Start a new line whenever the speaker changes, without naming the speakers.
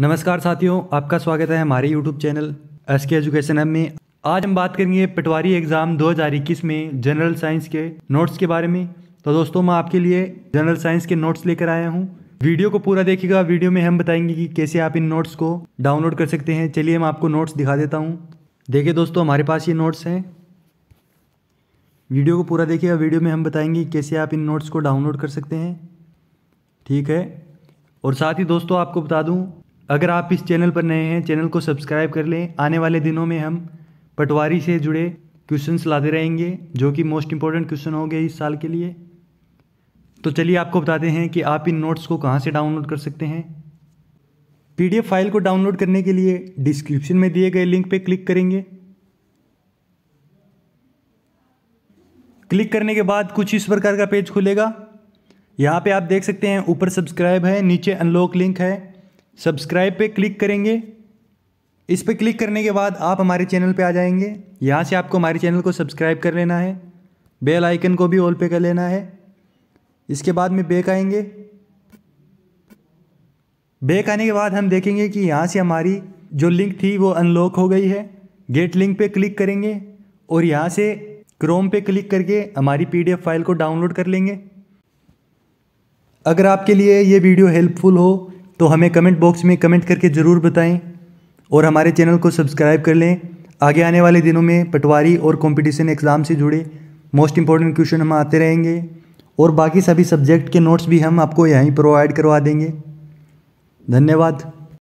नमस्कार साथियों आपका स्वागत है हमारे YouTube channel S K education M में आज हम बात करेंगे पटवारी एग्ज़ाम 2021 में जनरल साइंस के नोट्स के बारे में तो दोस्तों मैं आपके लिए जनरल साइंस के नोट्स लेकर आया हूँ वीडियो को पूरा देखिएगा वीडियो में हम बताएंगे कि कैसे आप इन नोट्स को डाउनलोड कर सकते हैं चलिए मैं आपको नोट्स दिखा देता हूँ देखिए दोस्तों हमारे पास ये नोट्स हैं वीडियो को पूरा देखिएगा वीडियो में हम बताएंगे कैसे आप इन नोट्स को डाउनलोड कर सकते हैं ठीक है और साथ ही दोस्तों आपको बता दूँ अगर आप इस चैनल पर नए हैं चैनल को सब्सक्राइब कर लें आने वाले दिनों में हम पटवारी से जुड़े क्वेश्चंस लाते रहेंगे जो कि मोस्ट इंपॉर्टेंट क्वेश्चन होंगे इस साल के लिए तो चलिए आपको बताते हैं कि आप इन नोट्स को कहाँ से डाउनलोड कर सकते हैं पी फाइल को डाउनलोड करने के लिए डिस्क्रिप्शन में दिए गए लिंक पर क्लिक करेंगे क्लिक करने के बाद कुछ इस प्रकार का पेज खुलेगा यहाँ पे आप देख सकते हैं ऊपर सब्सक्राइब है नीचे अनलॉक लिंक है सब्सक्राइब पे क्लिक करेंगे इस पर क्लिक करने के बाद आप हमारे चैनल पे आ जाएंगे यहाँ से आपको हमारे चैनल को सब्सक्राइब कर लेना है बेल आइकन को भी ऑल पे कर लेना है इसके बाद में बेक आएंगे बेक आने के बाद हम देखेंगे कि यहाँ से हमारी जो लिंक थी वो अनलॉक हो गई है गेट लिंक पे क्लिक करेंगे और यहाँ से क्रोम पे क्लिक करके हमारी पी फाइल को डाउनलोड कर लेंगे अगर आपके लिए ये वीडियो हेल्पफुल हो तो हमें कमेंट बॉक्स में कमेंट करके ज़रूर बताएं और हमारे चैनल को सब्सक्राइब कर लें आगे आने वाले दिनों में पटवारी और कंपटीशन एग्ज़ाम से जुड़े मोस्ट इंपॉर्टेंट क्वेश्चन हम आते रहेंगे और बाकी सभी सब्जेक्ट के नोट्स भी हम आपको यहीं प्रोवाइड करवा देंगे धन्यवाद